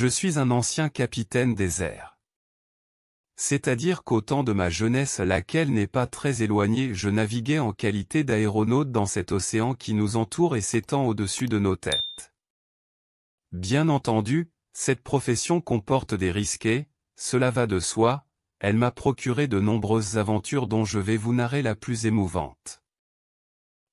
Je suis un ancien capitaine des airs. C'est-à-dire qu'au temps de ma jeunesse laquelle n'est pas très éloignée je naviguais en qualité d'aéronaute dans cet océan qui nous entoure et s'étend au-dessus de nos têtes. Bien entendu, cette profession comporte des risques cela va de soi, elle m'a procuré de nombreuses aventures dont je vais vous narrer la plus émouvante.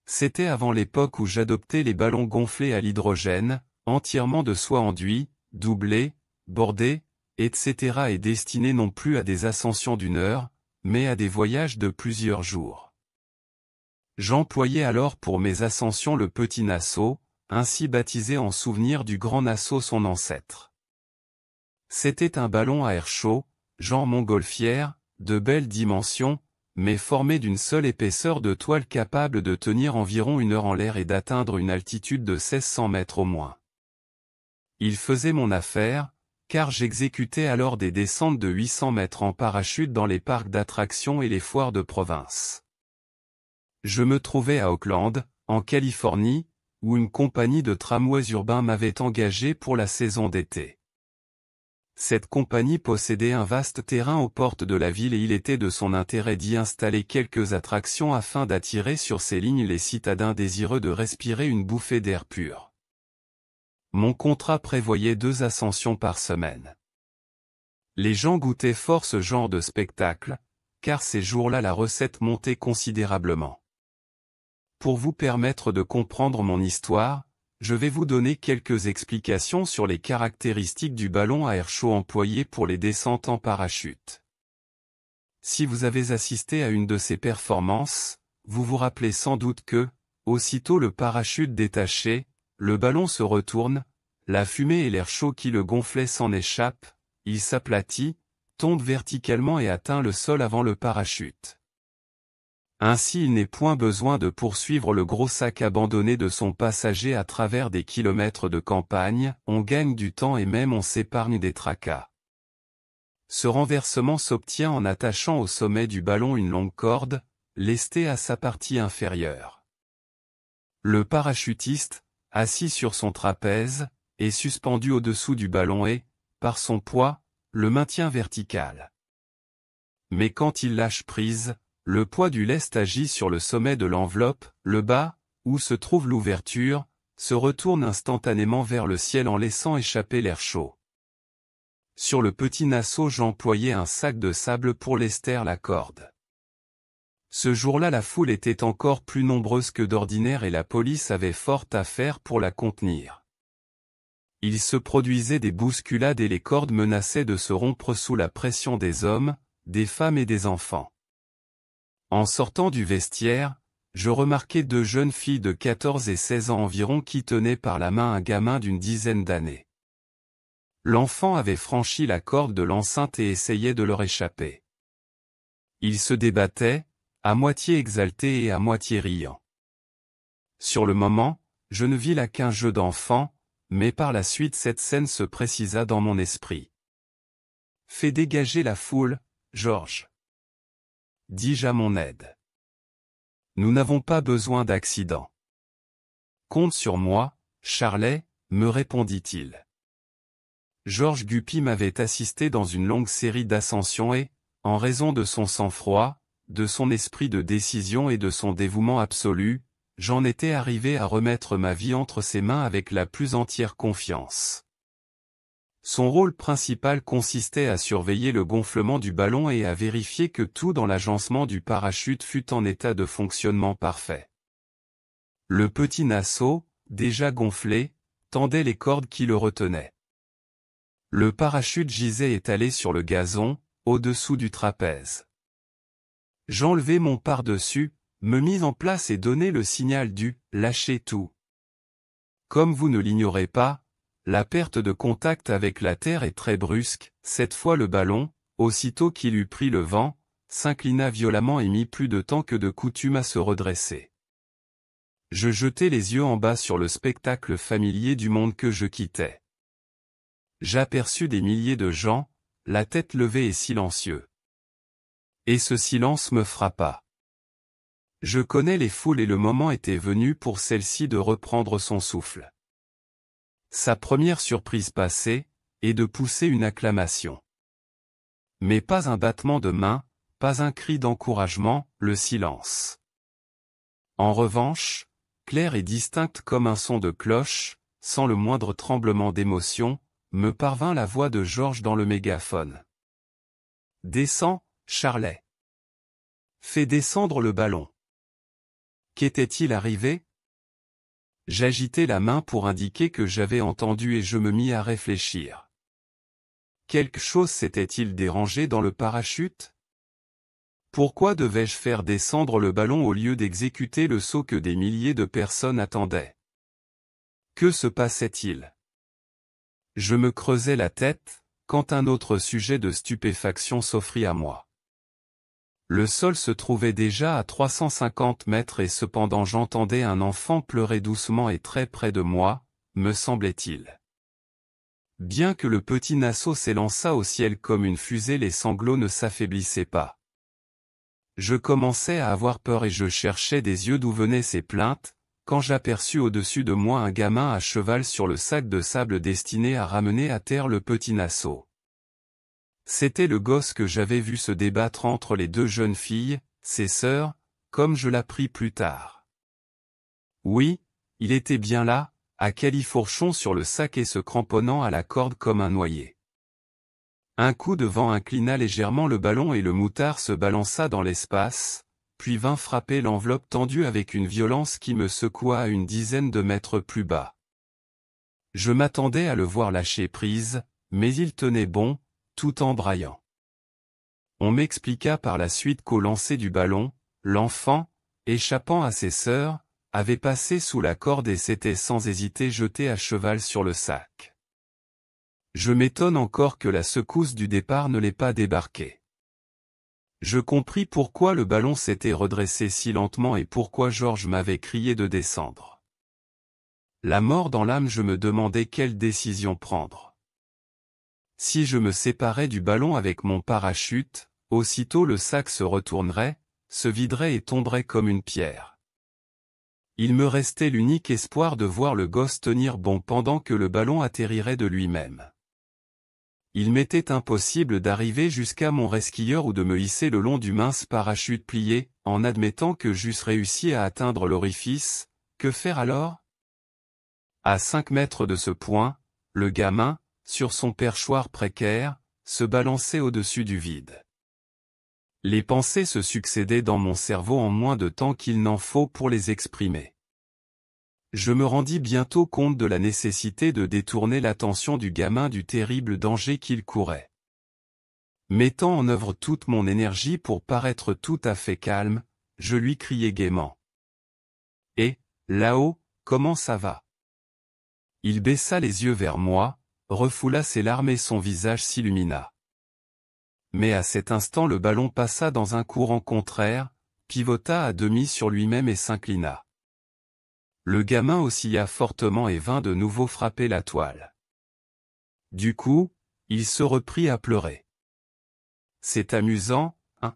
C'était avant l'époque où j'adoptais les ballons gonflés à l'hydrogène, entièrement de soie enduit, Doublé, bordé, etc. et destiné non plus à des ascensions d'une heure, mais à des voyages de plusieurs jours. J'employais alors pour mes ascensions le petit Nassau, ainsi baptisé en souvenir du grand Nassau son ancêtre. C'était un ballon à air chaud, genre montgolfière, de belles dimensions, mais formé d'une seule épaisseur de toile capable de tenir environ une heure en l'air et d'atteindre une altitude de 1600 mètres au moins. Il faisait mon affaire, car j'exécutais alors des descentes de 800 mètres en parachute dans les parcs d'attractions et les foires de province. Je me trouvais à Auckland, en Californie, où une compagnie de tramways urbains m'avait engagé pour la saison d'été. Cette compagnie possédait un vaste terrain aux portes de la ville et il était de son intérêt d'y installer quelques attractions afin d'attirer sur ces lignes les citadins désireux de respirer une bouffée d'air pur. Mon contrat prévoyait deux ascensions par semaine. Les gens goûtaient fort ce genre de spectacle, car ces jours-là la recette montait considérablement. Pour vous permettre de comprendre mon histoire, je vais vous donner quelques explications sur les caractéristiques du ballon à air chaud employé pour les descentes en parachute. Si vous avez assisté à une de ces performances, vous vous rappelez sans doute que, aussitôt le parachute détaché, le ballon se retourne, la fumée et l'air chaud qui le gonflait s'en échappent, il s'aplatit, tombe verticalement et atteint le sol avant le parachute. Ainsi il n'est point besoin de poursuivre le gros sac abandonné de son passager à travers des kilomètres de campagne, on gagne du temps et même on s'épargne des tracas. Ce renversement s'obtient en attachant au sommet du ballon une longue corde, lestée à sa partie inférieure. Le parachutiste, assis sur son trapèze, et suspendu au-dessous du ballon et, par son poids, le maintient vertical. Mais quand il lâche prise, le poids du lest agit sur le sommet de l'enveloppe, le bas, où se trouve l'ouverture, se retourne instantanément vers le ciel en laissant échapper l'air chaud. Sur le petit nassau j'employais un sac de sable pour lester la corde. Ce jour-là la foule était encore plus nombreuse que d'ordinaire et la police avait fort à faire pour la contenir. Il se produisait des bousculades et les cordes menaçaient de se rompre sous la pression des hommes, des femmes et des enfants. En sortant du vestiaire, je remarquai deux jeunes filles de 14 et 16 ans environ qui tenaient par la main un gamin d'une dizaine d'années. L'enfant avait franchi la corde de l'enceinte et essayait de leur échapper. Il se débattait, à moitié exalté et à moitié riant. Sur le moment, je ne vis là qu'un jeu d'enfant, mais par la suite cette scène se précisa dans mon esprit. Fais dégager la foule, Georges. Dis-je à mon aide. Nous n'avons pas besoin d'accident. Compte sur moi, Charlet, me répondit-il. Georges Guppy m'avait assisté dans une longue série d'ascensions et, en raison de son sang-froid, de son esprit de décision et de son dévouement absolu, j'en étais arrivé à remettre ma vie entre ses mains avec la plus entière confiance. Son rôle principal consistait à surveiller le gonflement du ballon et à vérifier que tout dans l'agencement du parachute fût en état de fonctionnement parfait. Le petit Nassau, déjà gonflé, tendait les cordes qui le retenaient. Le parachute gisait étalé sur le gazon, au-dessous du trapèze j'enlevai mon par-dessus, me mis en place et donnai le signal du « lâchez tout ». Comme vous ne l'ignorez pas, la perte de contact avec la terre est très brusque, cette fois le ballon, aussitôt qu'il eut pris le vent, s'inclina violemment et mit plus de temps que de coutume à se redresser. Je jetai les yeux en bas sur le spectacle familier du monde que je quittais. J'aperçus des milliers de gens, la tête levée et silencieux. Et ce silence me frappa. Je connais les foules et le moment était venu pour celle-ci de reprendre son souffle. Sa première surprise passée, et de pousser une acclamation. Mais pas un battement de main, pas un cri d'encouragement, le silence. En revanche, claire et distincte comme un son de cloche, sans le moindre tremblement d'émotion, me parvint la voix de Georges dans le mégaphone. Descends, Charlet. Fais descendre le ballon. Qu'était-il arrivé J'agitai la main pour indiquer que j'avais entendu et je me mis à réfléchir. Quelque chose s'était-il dérangé dans le parachute Pourquoi devais-je faire descendre le ballon au lieu d'exécuter le saut que des milliers de personnes attendaient Que se passait-il Je me creusais la tête, quand un autre sujet de stupéfaction s'offrit à moi. Le sol se trouvait déjà à 350 mètres et cependant j'entendais un enfant pleurer doucement et très près de moi, me semblait-il. Bien que le petit Nassau s'élança au ciel comme une fusée les sanglots ne s'affaiblissaient pas. Je commençais à avoir peur et je cherchais des yeux d'où venaient ces plaintes, quand j'aperçus au-dessus de moi un gamin à cheval sur le sac de sable destiné à ramener à terre le petit Nassau. C'était le gosse que j'avais vu se débattre entre les deux jeunes filles, ses sœurs, comme je l'appris plus tard. Oui, il était bien là, à califourchon sur le sac et se cramponnant à la corde comme un noyé. Un coup de vent inclina légèrement le ballon et le moutard se balança dans l'espace, puis vint frapper l'enveloppe tendue avec une violence qui me secoua à une dizaine de mètres plus bas. Je m'attendais à le voir lâcher prise, mais il tenait bon, tout en braillant. On m'expliqua par la suite qu'au lancer du ballon, l'enfant, échappant à ses sœurs, avait passé sous la corde et s'était sans hésiter jeté à cheval sur le sac. Je m'étonne encore que la secousse du départ ne l'ait pas débarqué. Je compris pourquoi le ballon s'était redressé si lentement et pourquoi Georges m'avait crié de descendre. La mort dans l'âme je me demandais quelle décision prendre. Si je me séparais du ballon avec mon parachute, aussitôt le sac se retournerait, se viderait et tomberait comme une pierre. Il me restait l'unique espoir de voir le gosse tenir bon pendant que le ballon atterrirait de lui-même. Il m'était impossible d'arriver jusqu'à mon resquilleur ou de me hisser le long du mince parachute plié, en admettant que j'eusse réussi à atteindre l'orifice, que faire alors À cinq mètres de ce point, le gamin, sur son perchoir précaire, se balançait au-dessus du vide. Les pensées se succédaient dans mon cerveau en moins de temps qu'il n'en faut pour les exprimer. Je me rendis bientôt compte de la nécessité de détourner l'attention du gamin du terrible danger qu'il courait. Mettant en œuvre toute mon énergie pour paraître tout à fait calme, je lui criai gaiement. Et, eh, là-haut, comment ça va Il baissa les yeux vers moi, refoula ses larmes et son visage s'illumina. Mais à cet instant le ballon passa dans un courant contraire, pivota à demi sur lui-même et s'inclina. Le gamin oscilla fortement et vint de nouveau frapper la toile. Du coup, il se reprit à pleurer. C'est amusant, hein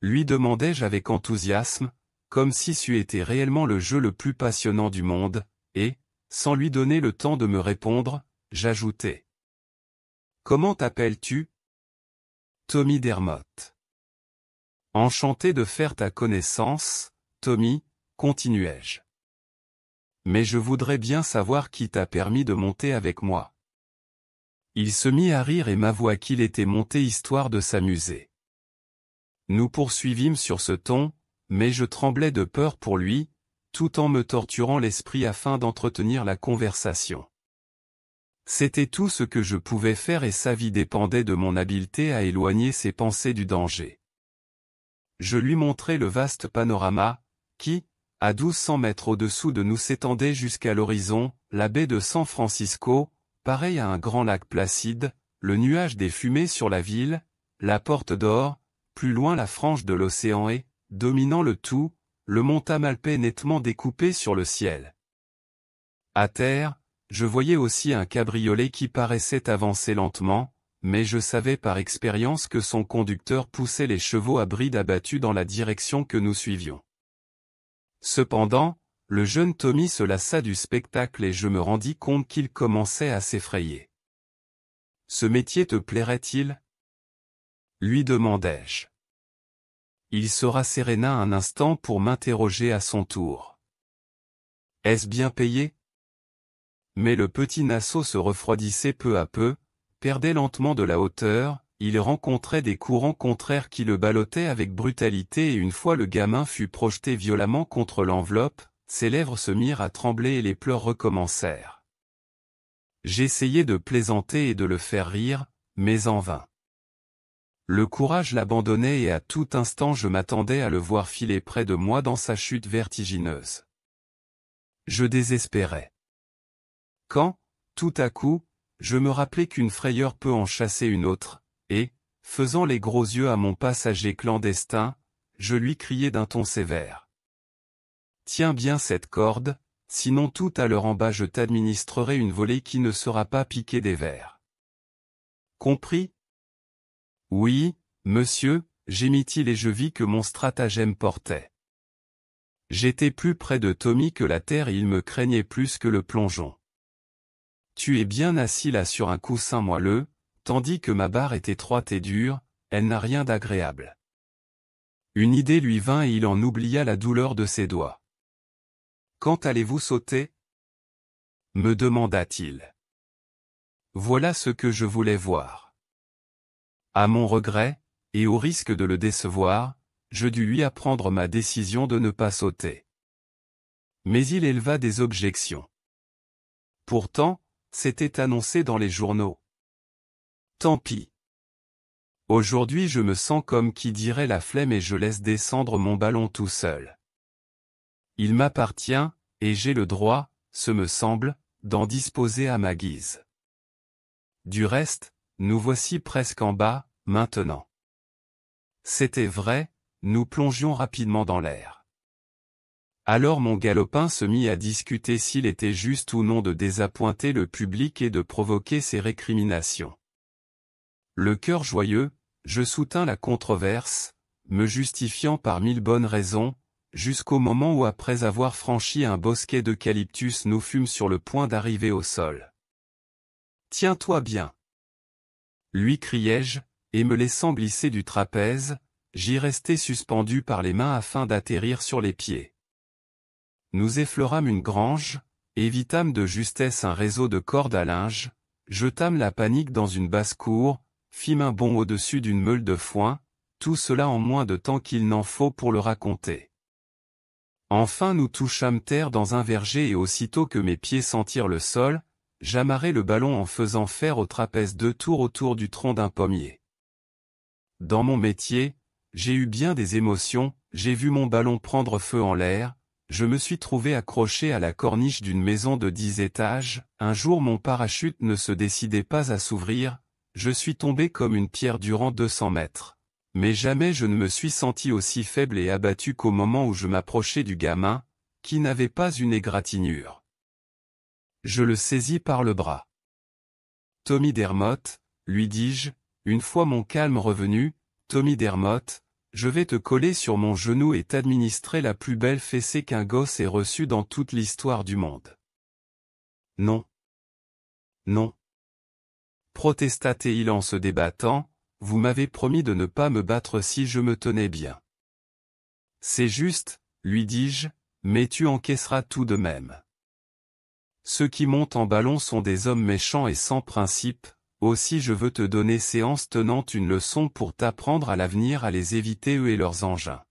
Lui demandai-je avec enthousiasme, comme si c'eût été réellement le jeu le plus passionnant du monde, et, sans lui donner le temps de me répondre, J'ajoutais « Comment t'appelles-tu Tommy Dermott. Enchanté de faire ta connaissance, Tommy, continuai-je. Mais je voudrais bien savoir qui t'a permis de monter avec moi. Il se mit à rire et m'avoua qu'il était monté histoire de s'amuser. Nous poursuivîmes sur ce ton, mais je tremblais de peur pour lui, tout en me torturant l'esprit afin d'entretenir la conversation. C'était tout ce que je pouvais faire et sa vie dépendait de mon habileté à éloigner ses pensées du danger. Je lui montrai le vaste panorama, qui, à 1200 mètres au-dessous de nous s'étendait jusqu'à l'horizon, la baie de San Francisco, pareil à un grand lac placide, le nuage des fumées sur la ville, la porte d'or, plus loin la frange de l'océan et, dominant le tout, le mont Amalpé nettement découpé sur le ciel. À terre, je voyais aussi un cabriolet qui paraissait avancer lentement, mais je savais par expérience que son conducteur poussait les chevaux à bride abattus dans la direction que nous suivions. Cependant, le jeune Tommy se lassa du spectacle et je me rendis compte qu'il commençait à s'effrayer. Ce métier te plairait-il lui demandai-je. Il se rasséréna un instant pour m'interroger à son tour. Est-ce bien payé mais le petit Nassau se refroidissait peu à peu, perdait lentement de la hauteur, il rencontrait des courants contraires qui le ballottaient avec brutalité et une fois le gamin fut projeté violemment contre l'enveloppe, ses lèvres se mirent à trembler et les pleurs recommencèrent. J'essayais de plaisanter et de le faire rire, mais en vain. Le courage l'abandonnait et à tout instant je m'attendais à le voir filer près de moi dans sa chute vertigineuse. Je désespérais quand, tout à coup, je me rappelais qu'une frayeur peut en chasser une autre, et, faisant les gros yeux à mon passager clandestin, je lui criai d'un ton sévère. Tiens bien cette corde, sinon tout à l'heure en bas je t'administrerai une volée qui ne sera pas piquée des vers. Compris Oui, monsieur, gémit-il et je vis que mon stratagème portait. J'étais plus près de Tommy que la terre et il me craignait plus que le plongeon. Tu es bien assis là sur un coussin moelleux, tandis que ma barre est étroite et dure, elle n'a rien d'agréable. Une idée lui vint et il en oublia la douleur de ses doigts. Quand allez-vous sauter me demanda-t-il. Voilà ce que je voulais voir. À mon regret, et au risque de le décevoir, je dus lui apprendre ma décision de ne pas sauter. Mais il éleva des objections. Pourtant, c'était annoncé dans les journaux. Tant pis. Aujourd'hui je me sens comme qui dirait la flemme et je laisse descendre mon ballon tout seul. Il m'appartient, et j'ai le droit, ce me semble, d'en disposer à ma guise. Du reste, nous voici presque en bas, maintenant. C'était vrai, nous plongions rapidement dans l'air. Alors mon galopin se mit à discuter s'il était juste ou non de désappointer le public et de provoquer ses récriminations. Le cœur joyeux, je soutins la controverse, me justifiant par mille bonnes raisons, jusqu'au moment où après avoir franchi un bosquet d'eucalyptus nous fûmes sur le point d'arriver au sol. Tiens-toi bien lui criai-je, et me laissant glisser du trapèze, j'y restai suspendu par les mains afin d'atterrir sur les pieds. Nous effleurâmes une grange, évitâmes de justesse un réseau de cordes à linge, jetâmes la panique dans une basse-cour, fîmes un bond au-dessus d'une meule de foin, tout cela en moins de temps qu'il n'en faut pour le raconter. Enfin nous touchâmes terre dans un verger et aussitôt que mes pieds sentirent le sol, j'amarrai le ballon en faisant faire au trapèze deux tours autour du tronc d'un pommier. Dans mon métier, j'ai eu bien des émotions, j'ai vu mon ballon prendre feu en l'air, je me suis trouvé accroché à la corniche d'une maison de dix étages, un jour mon parachute ne se décidait pas à s'ouvrir, je suis tombé comme une pierre durant 200 mètres. Mais jamais je ne me suis senti aussi faible et abattu qu'au moment où je m'approchais du gamin, qui n'avait pas une égratignure. Je le saisis par le bras. Tommy Dermott, lui dis-je, une fois mon calme revenu, Tommy Dermott, je vais te coller sur mon genou et t'administrer la plus belle fessée qu'un gosse ait reçue dans toute l'histoire du monde. Non. Non. Protesta-t-il en se débattant, vous m'avez promis de ne pas me battre si je me tenais bien. C'est juste, lui dis-je, mais tu encaisseras tout de même. Ceux qui montent en ballon sont des hommes méchants et sans principe, aussi je veux te donner séance tenante une leçon pour t'apprendre à l'avenir à les éviter eux et leurs engins.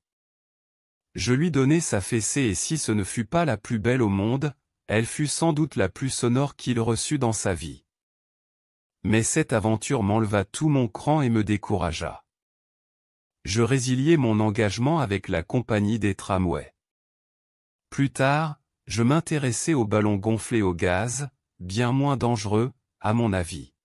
Je lui donnai sa fessée et si ce ne fut pas la plus belle au monde, elle fut sans doute la plus sonore qu'il reçut dans sa vie. Mais cette aventure m'enleva tout mon cran et me découragea. Je résiliai mon engagement avec la compagnie des tramways. Plus tard, je m'intéressai aux ballons gonflés au gaz, bien moins dangereux, à mon avis.